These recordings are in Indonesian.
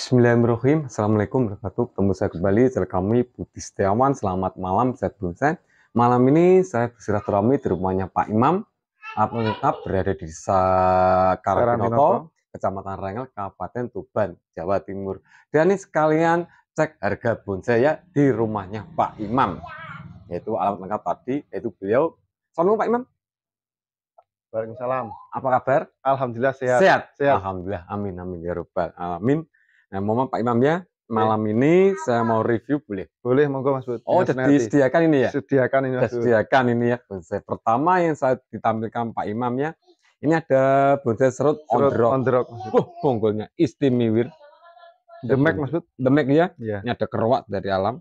Bismillahirrahmanirrahim. Assalamualaikum warahmatullahi wabarakatuh. Ketemu saya kembali, saya kami Budi Setiawan. Selamat malam, saya Bunsen. Malam ini saya bersilaturahmi di rumahnya Pak Imam. Apa tetap berada di desa Karabinoto, Kecamatan Rengel, Kabupaten Tuban, Jawa Timur. Dan ini sekalian cek harga bonsai ya di rumahnya Pak Imam. Yaitu alamat lengkap tadi, yaitu beliau. Assalamualaikum Pak Imam. Waalaikumsalam. Apa kabar? Alhamdulillah sehat. Sehat. sehat. Alhamdulillah. Amin amin ya Rabbal. alamin. Nah, mohon Pak Imam ya malam ini saya mau review boleh. Boleh, monggo Mas Bud. Oh, jadi disediakan ini ya? Sediakan ini Mas Sediakan ini ya bonsai. Pertama yang saya ditampilkan Pak Imam ya. ini ada bonsai serut, serut on the rock. bonggolnya istimewir. Demek Mas Bud. Demek ya? ya. Ini ada keruak dari alam.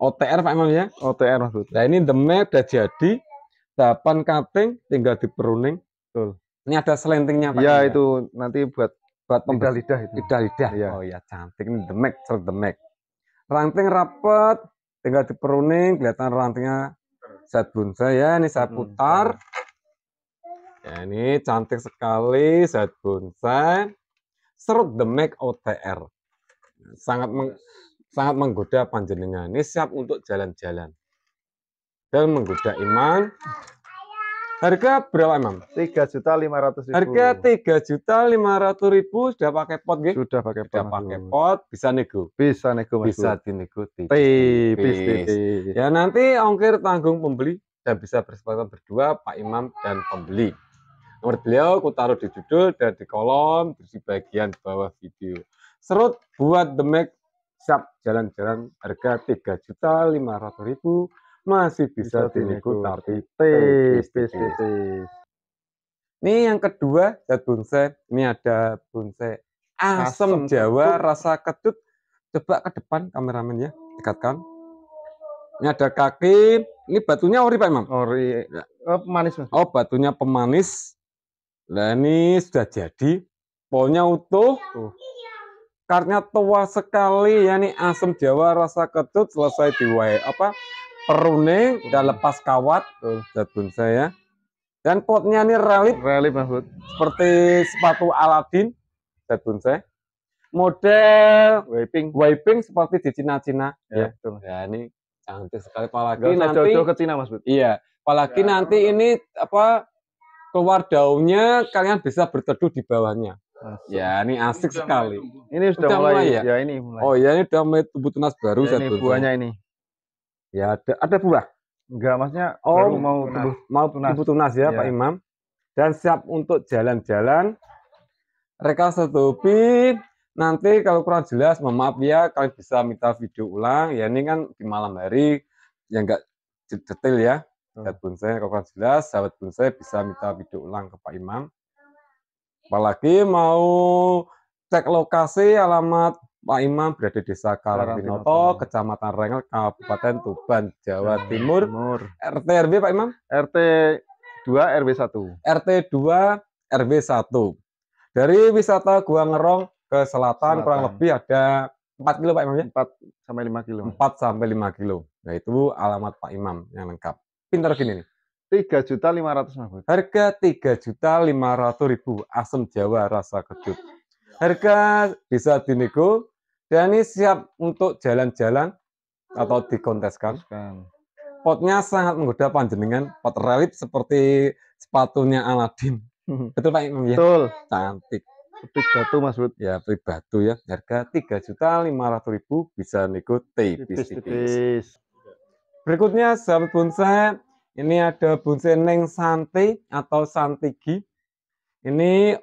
OTR Pak Imam ya? OTR Mas Bud. Nah, ini demek udah jadi. Dapan kating tinggal diperuning. Betul. Ini ada selentingnya Pak. Iya, ya? itu nanti buat buat lidah lidah itu. Lidah lidah. Iya. Oh ya cantik ini demek demek. Ranting rapet tinggal diperuning kelihatan rantingnya set bonsai ya ini saya hmm. putar. Ya ini cantik sekali set bonsai. Serut demek OTR. Sangat meng, sangat menggoda panjenengan. Ini siap untuk jalan-jalan. Dan menggoda iman Harga berapa Imam? Tiga juta lima ratus Harga tiga juta lima ratus ribu sudah pakai pot gitu? Sudah pakai pot. Sudah pakai pot, bisa nego. Bisa nego mas. Bisa dinego tipis. tipis. Ya nanti ongkir tanggung pembeli dan bisa bersepakat berdua Pak Imam dan pembeli. Nomor beliau aku taruh di judul dan di kolom di bagian bawah video. Serut buat demek siap jalan-jalan harga tiga juta lima ratus ribu masih bisa, diniku tapi tipis tipis ini yang kedua zat bonsai ini ada bonsai asam, jawa rasa kecut coba ke depan kameramen ya dekatkan ini ada kaki ini batunya ori pak imam ori ya. oh, pemanis mas. oh batunya pemanis nah ini sudah jadi polnya utuh Tuh. karena tua sekali ya nih asam jawa rasa kecut selesai di apa perune udah lepas kawat tuh zat saya ya dan potnya ini relip relip bud seperti sepatu Aladin zat saya model wiping wiping seperti di Cina-Cina ya, ya. Tuh. ya ini cantik sekali apalagi Gak nanti jauh ke Cina mas Bud. iya apalagi ya, nanti ya. ini apa keluar daunnya kalian bisa berteduh di bawahnya Asum. Ya, ini asik ini sekali. Mulai, ini sudah, sudah mulai, mulai ya? ya ini mulai. Oh, ya ini sudah mulai tumbuh tunas baru ya, Ini buahnya ini. Ya ada, ada buah. Enggak maksudnya oh, baru mau tunas. Tubuh, mau tunas. Ibu tunas ya, ya Pak iya. Imam. Dan siap untuk jalan-jalan. Reka setupi. nanti kalau kurang jelas mohon maaf ya kalian bisa minta video ulang ya ini kan di malam hari yang enggak detail ya hmm. sahabat bonsai kalau kurang jelas sahabat bonsai bisa minta video ulang ke Pak Imam apalagi mau cek lokasi alamat Pak Imam berada di desa Karangpinoto, Kecamatan Rengel, Kabupaten Tuban, Jawa Timur. Timur. RT RW Pak Imam? RT 2 RW 1. RT 2 RW 1. Dari wisata Gua Ngerong ke selatan, selatan. kurang lebih ada 4 kilo Pak Imam ya? 4 sampai 5 kilo. 4 sampai 5 kilo. Nah, itu alamat Pak Imam yang lengkap. Pintar gini nih. Tiga juta lima ratus Harga tiga juta lima ratus ribu. Asam Jawa rasa kejut. Harga bisa dinego ini siap untuk jalan-jalan atau hmm. dikonteskan. Potnya sangat menggoda panjenengan, pot relit seperti sepatunya Aladin. Hmm. Betul Pak Imam ya? Betul. Cantik. Petik batu Mas Bud. Ya, petik batu ya. Harga tiga juta ratus ribu bisa nego tipis-tipis. Berikutnya sahabat bonsai, ini ada bonsai neng santi atau santigi. Ini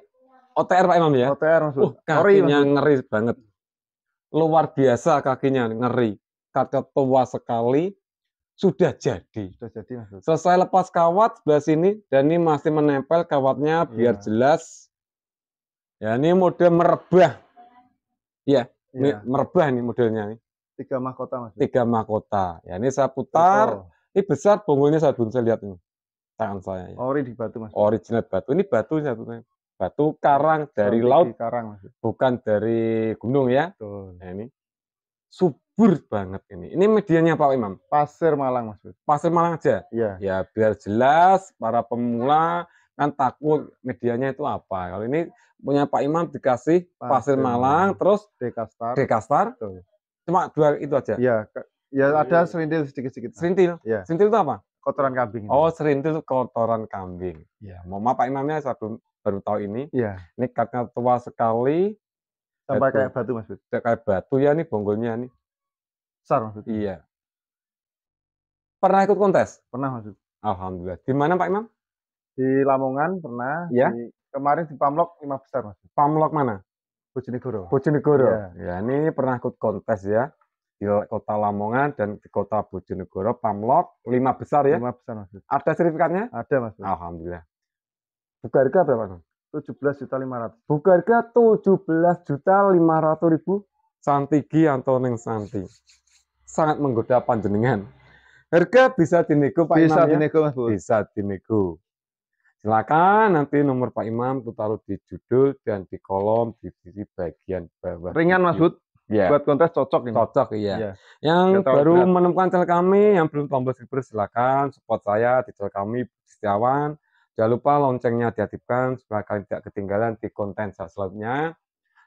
OTR Pak Imam ya? OTR Mas Bud. Oh, uh, ngeri banget luar biasa kakinya ngeri tua sekali sudah jadi sudah jadi selesai lepas kawat sebelah sini dan ini masih menempel kawatnya biar iya. jelas ya ini model merebah ya, ya. ini iya. merebah nih modelnya nih tiga mahkota mas tiga mahkota ya ini saya putar Betul. ini besar punggungnya saya belum saya lihat ini tangan saya ya. ori di batu mas original batu ini batunya tuh batu karang dari laut, karang, bukan dari gunung ya. Betul. Nah, ini subur banget ini. Ini medianya Pak Imam. Pasir Malang mas Pasir Malang aja. ya. Ya biar jelas para pemula kan takut medianya itu apa. Kalau ini punya Pak Imam dikasih pasir, pasir Malang, terus dekastar. Dekastar. Betul. Cuma dua itu aja. Iya, ya Ya ada serintil sedikit-sedikit. Serintil. Ya. Serintil itu apa? Kotoran kambing. Oh, serintil kotoran kambing. Ya, mau Pak Imamnya satu baru tahu ini. Iya. Ini karena tua sekali. Sampai kayak batu maksud. Kayak batu ya nih bonggolnya nih. Besar maksudnya. Iya. Pernah ikut kontes? Pernah maksud. Alhamdulillah. Di mana Pak Imam? Di Lamongan pernah. Iya. Di, kemarin di Pamlok lima besar mas. Pamlok mana? Bojonegoro. Bojonegoro. Ya. ya ini pernah ikut kontes ya di kota Lamongan dan di kota Bojonegoro Pamlok lima besar ya lima besar mas ada sertifikatnya ada mas alhamdulillah buka harga berapa dong? 17 juta 500. Buka harga 17 juta 500 ribu Santigi Antoning Santi. Sangat menggoda panjenengan. Harga bisa dinego Pak bisa Imam. Bisa ya? dinego Mas Bisa dinego. Silakan nanti nomor Pak Imam itu taruh di judul dan di kolom di sisi bagian bawah. Ringan Mas Bud. Yeah. Buat kontes cocok ini. Cocok iya. Yeah. Yang baru menemukan channel kami yang belum tombol subscribe silakan support saya di channel kami Setiawan Jangan lupa loncengnya diaktifkan supaya kalian tidak ketinggalan di konten saya selanjutnya.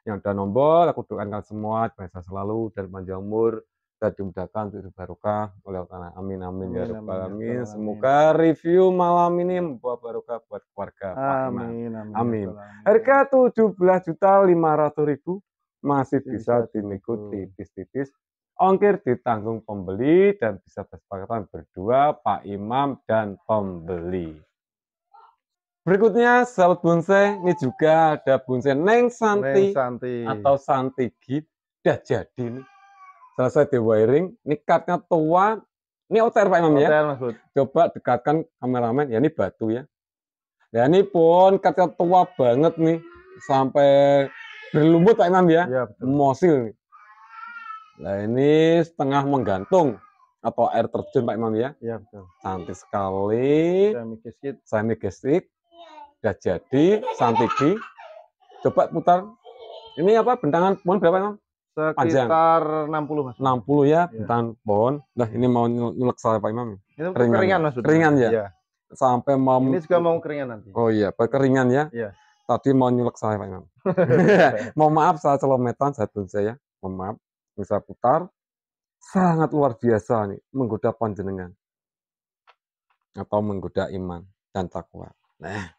Yang ada nombor, aku doakan kalian semua, saya selalu dan panjang umur, dan dimudahkan untuk barokah oleh Allah. Amin, ya ya amin, amin ya rabbal alamin. Semoga review malam ini membuat barokah buat keluarga. Amin, amin. amin. Harga tujuh belas juta lima ribu masih iya, bisa dinikuti tipis-tipis ongkir ditanggung pembeli dan bisa bersepakatan berdua Pak Imam dan pembeli. Berikutnya sahabat bonsai, ini juga ada bonsai Neng Santi, Neng Santi. atau Santi Git. Udah jadi nih. Selesai di wiring, ini tua. Ini OTR Pak Imam OTR, ya. Maksud. Coba dekatkan kameramen, ya ini batu ya. Ya ini pun cardnya tua banget nih. Sampai berlumut Pak Imam ya. ya betul. Mosil nih. Nah ini setengah menggantung atau air terjun Pak Imam ya. Iya betul. Cantik sekali. Semi gestik. Semi sudah jadi santigi. Coba putar. Ini apa bentangan pohon berapa, Bang? Sekitar Panjang. 60, Mas. 60 ya, ya. bentangan pohon. Nah, ini mau nyulek saya Pak Imam. Ini keringan, keringan Mas. Keringan ya. ya. Sampai mau Ini juga mau keringan nanti. Oh iya, keringan ya. Iya. Tadi mau nyulek saya Pak Imam. mau maaf saya celometan jadul saya. Ya. Mohon maaf. Bisa putar. Sangat luar biasa nih menggoda panjenengan atau menggoda iman dan takwa. Nah,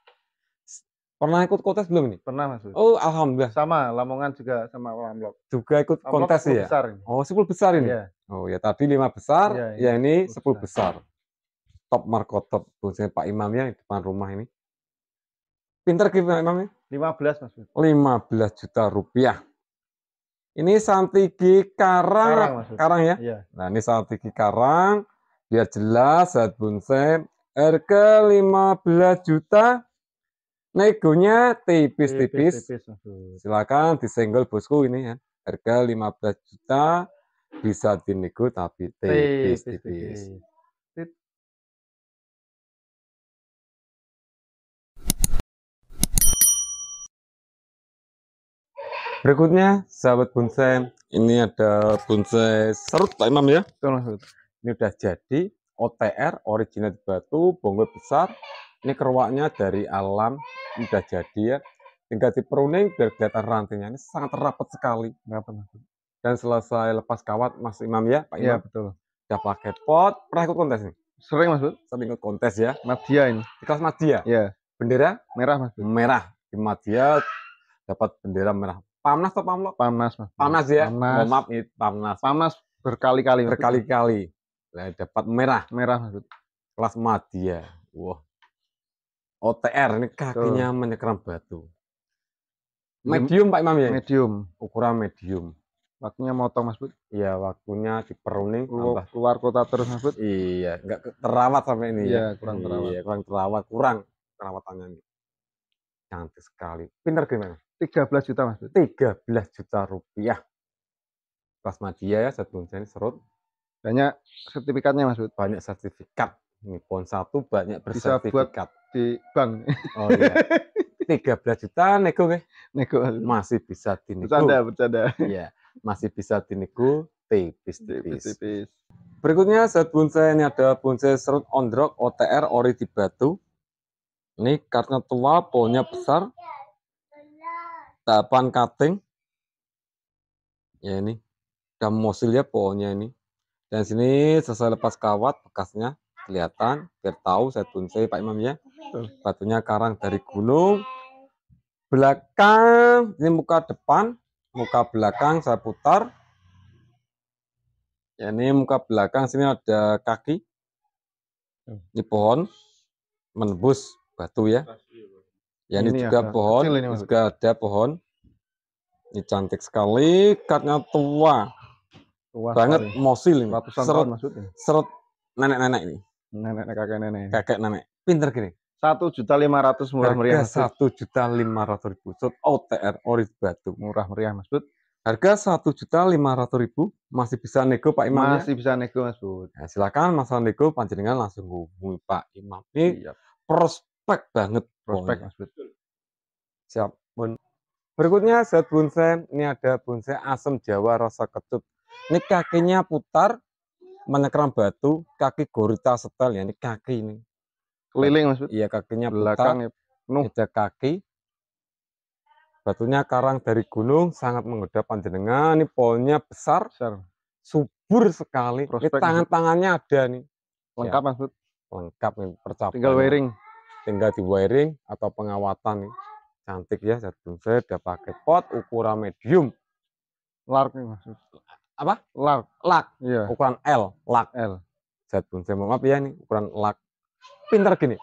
Pernah ikut kontes belum nih? Pernah Mas. Oh, alhamdulillah. Sama, Lamongan juga sama Lamlok. Juga ikut Lamlok kontes ya. Besar ini. Oh, sepuluh besar ini. Yeah. Oh ya, tadi lima besar, yeah, ya iya, ini sepuluh besar. besar. Top markotop bonsai Pak ya di depan rumah ini. Pinter Imam Imamnya? 15 Mas. 15 juta rupiah. Ini Santigi Karang, Karang, Karang ya. Iya. Nah, ini Santigi Karang biar jelas saat bonsai harga 15 juta Negonya nah, tipis-tipis. Silakan disenggol bosku ini ya. Harga 15 juta bisa dinego tapi tipis-tipis. Berikutnya, sahabat bonsai, ini ada bonsai serut Pak Imam ya. Ini udah jadi OTR original batu, bonggol besar. Ini keruaknya dari alam udah jadi ya tinggal di pruning biar kelihatan rantingnya ini sangat rapat sekali rapat dan selesai lepas kawat Mas Imam ya Pak iya, Imam ya, betul udah pakai pot pernah ikut kontes nih sering Mas sering ikut kontes ya Madia ini di kelas Madia ya bendera merah Mas merah di Madia dapat bendera merah Pamnas atau Pamlok? Pamnas, Mas. Pamnas ya. panas maaf, ini Pamnas. Pamnas berkali-kali. Berkali-kali. Nah, dapat merah. Merah maksud. Kelas Madia. Wah, OTR ini kakinya Tuh. menyekram batu. Medium Pak Imam ya? Medium. Ukuran medium. Waktunya motong Mas Bud? Iya, waktunya di peruning. keluar, keluar kota terus Mas Bud. Iya, enggak terawat sampai ini. Iya, ya. kurang terawat. Iya, kurang terawat, kurang perawatannya ini. Cantik sekali. Pinter gimana? 13 juta Mas Bud. 13 juta rupiah. Plasma dia ya, satu ini serut. Banyak sertifikatnya Mas Bud. Banyak sertifikat. Nipon satu banyak bersertifikat. Bisa buat di bank. Oh iya. 13 juta nego nggih. Nego. Masih bisa dinego. Bercanda, bercanda. Iya, masih bisa dinego tipis-tipis. Berikutnya set bonsai ini ada bonsai serut ondrok OTR ori di batu. Ini karena tua, pohonnya besar. Tahapan cutting. Ya ini. Dan ya pohonnya ini. Dan sini selesai lepas kawat bekasnya kelihatan biar tahu saya C Pak Imam ya batunya karang dari gunung belakang ini muka depan muka belakang saya putar ya ini muka belakang sini ada kaki ini pohon menembus batu ya ya ini, ini juga ada. pohon ini juga ada pohon ini cantik sekali katnya tua tua banget mosil ini seret nenek-nenek ini nenek kakek nenek kakek nenek pinter kiri. satu juta lima ratus murah harga meriah satu juta lima ratus ribu so OTR Oris Batu murah meriah mas Bud harga satu juta lima ratus ribu masih bisa nego Pak Imam masih bisa nego Mas Bud nah, silakan masalah nego panjenengan langsung hubungi Pak Imam ini iya. prospek banget prospek Mas Bud siap Bun. berikutnya set bonsai ini ada bonsai asam Jawa rasa kecut ini kakinya putar menekram batu, kaki gurita setel ya ini kaki ini. Keliling maksud? Iya kakinya belakang penuh. Ya. Ada kaki. Batunya karang dari gunung sangat menggoda panjenengan. Ini polnya besar, besar. subur sekali. Prospek, ini tangan-tangannya ada nih. Lengkap ya. maksud? Lengkap nih percapaian Tinggal wiring. Tinggal di wiring atau pengawatan nih. Cantik ya, saya udah pakai pot ukuran medium. Lark nih maksud apa? Lak. Lak. Iya. Ukuran L, lak. L. Zat pun saya maaf ya ini ukuran lak. Pinter gini.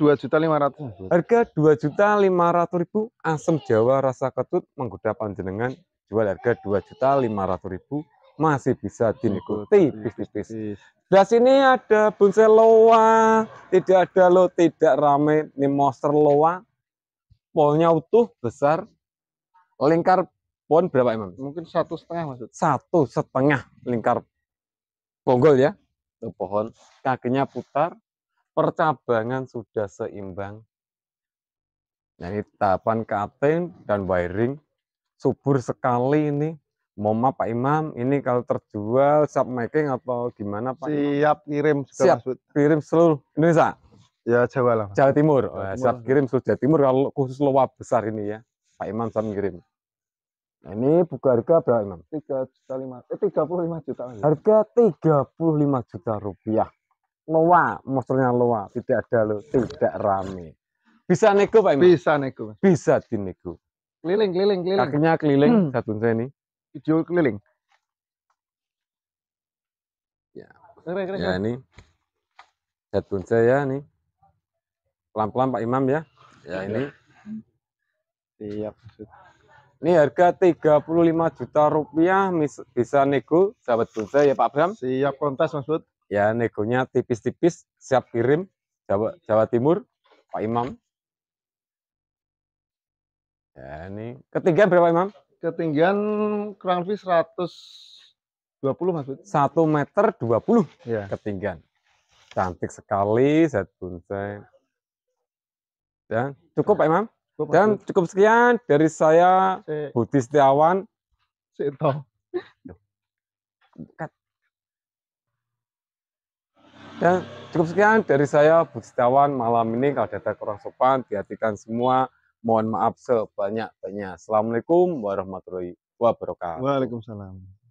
Dua juta lima ratus. Hmm, harga dua juta lima ratus ribu. Asam Jawa rasa ketut menggoda panjenengan. Jual harga dua juta lima ratus ribu. Masih bisa diikuti tipis-tipis. Di sini ada bonsai loa, tidak ada lo, tidak rame. Ini monster loa, polnya utuh, besar, lingkar pohon berapa Imam? Mungkin satu setengah maksud. Satu setengah lingkar bonggol ya. Itu pohon. Kakinya putar. Percabangan sudah seimbang. Nah ini tahapan cutting dan wiring. Subur sekali ini. Moma ma Pak Imam, ini kalau terjual siap making atau gimana Pak? Siap Imam? kirim juga siap, maksud. kirim seluruh Indonesia. Ya Jawa lah. Jawa Timur. Jawa eh, Timur. Siap kirim seluruh Jawa Timur kalau khusus lewat besar ini ya. Pak Imam siap kirim. Nah, ini buka harga berapa Imam? Tiga juta lima, eh, tiga puluh lima juta. Lagi. Harga tiga puluh lima juta rupiah. Loa, monsternya loa, tidak ada lo, tidak rame. Bisa nego Pak Imam? Bisa nego. Bisa dinego. Keliling, keliling, keliling. Kakinya keliling, hmm. satu saya ini. Video keliling. Ya, keren, keren, ya keren. ini satu saya ya, ini. Pelan-pelan Pak Imam ya. Ya ini. Siap. Ini harga 35 juta rupiah bisa nego sahabat bonsai ya Pak Bram. Siap kontes maksud? Ya negonya tipis-tipis siap kirim Jawa, Jawa Timur Pak Imam. Ya ini ketinggian berapa Imam? Ketinggian kurang lebih 120 Mas Bud. 1 meter 20 ya. ketinggian. Cantik sekali sahabat bonsai. Ya, cukup Pak Imam? cukup, dan cukup sekian dari saya si. Budi Setiawan Sito dan cukup sekian dari saya Budi Setiawan malam ini kalau ada kurang sopan diartikan semua mohon maaf sebanyak-banyak assalamualaikum warahmatullahi wabarakatuh waalaikumsalam